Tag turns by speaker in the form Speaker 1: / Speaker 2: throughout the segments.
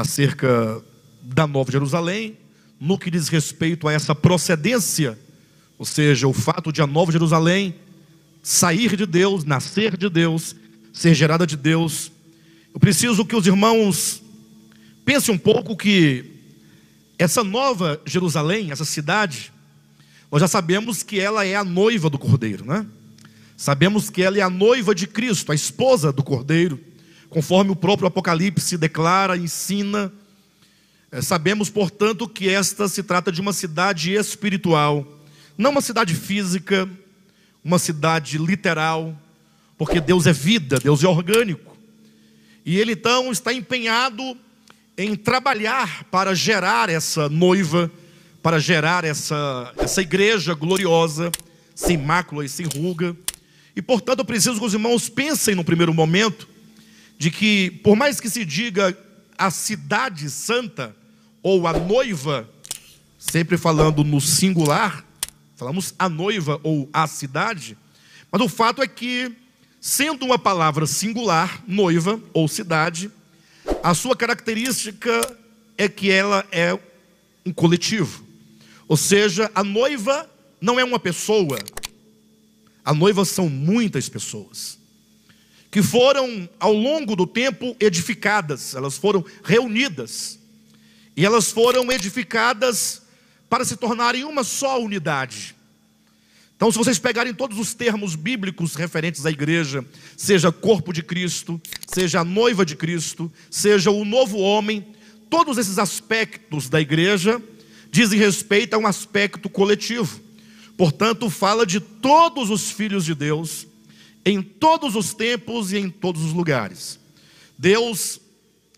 Speaker 1: acerca da Nova Jerusalém, no que diz respeito a essa procedência, ou seja, o fato de a Nova Jerusalém sair de Deus, nascer de Deus, ser gerada de Deus. Eu preciso que os irmãos pensem um pouco que essa Nova Jerusalém, essa cidade, nós já sabemos que ela é a noiva do Cordeiro, né? Sabemos que ela é a noiva de Cristo, a esposa do Cordeiro conforme o próprio Apocalipse declara, ensina. Eh, sabemos, portanto, que esta se trata de uma cidade espiritual, não uma cidade física, uma cidade literal, porque Deus é vida, Deus é orgânico. E ele então está empenhado em trabalhar para gerar essa noiva, para gerar essa, essa igreja gloriosa, sem mácula e sem ruga. E portanto, eu preciso que os irmãos pensem no primeiro momento de que, por mais que se diga a cidade santa ou a noiva, sempre falando no singular, falamos a noiva ou a cidade, mas o fato é que, sendo uma palavra singular, noiva ou cidade, a sua característica é que ela é um coletivo. Ou seja, a noiva não é uma pessoa, a noiva são muitas pessoas que foram ao longo do tempo edificadas, elas foram reunidas. E elas foram edificadas para se tornarem uma só unidade. Então, se vocês pegarem todos os termos bíblicos referentes à igreja, seja corpo de Cristo, seja a noiva de Cristo, seja o novo homem, todos esses aspectos da igreja dizem respeito a um aspecto coletivo. Portanto, fala de todos os filhos de Deus em todos os tempos e em todos os lugares. Deus,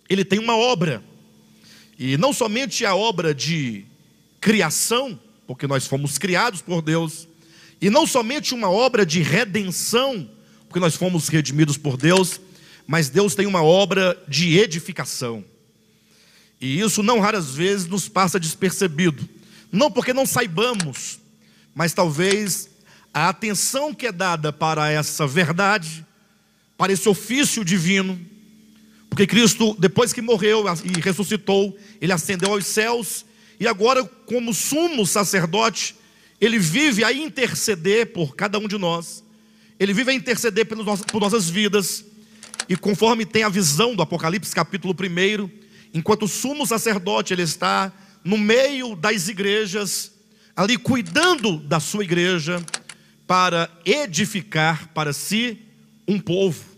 Speaker 1: ele tem uma obra, e não somente a obra de criação, porque nós fomos criados por Deus, e não somente uma obra de redenção, porque nós fomos redimidos por Deus, mas Deus tem uma obra de edificação. E isso não raras vezes nos passa despercebido. Não porque não saibamos, mas talvez a atenção que é dada para essa verdade, para esse ofício divino, porque Cristo, depois que morreu e ressuscitou, ele ascendeu aos céus, e agora, como sumo sacerdote, ele vive a interceder por cada um de nós, ele vive a interceder por nossas vidas, e conforme tem a visão do Apocalipse, capítulo 1, enquanto sumo sacerdote, ele está no meio das igrejas, ali cuidando da sua igreja, para edificar para si um povo.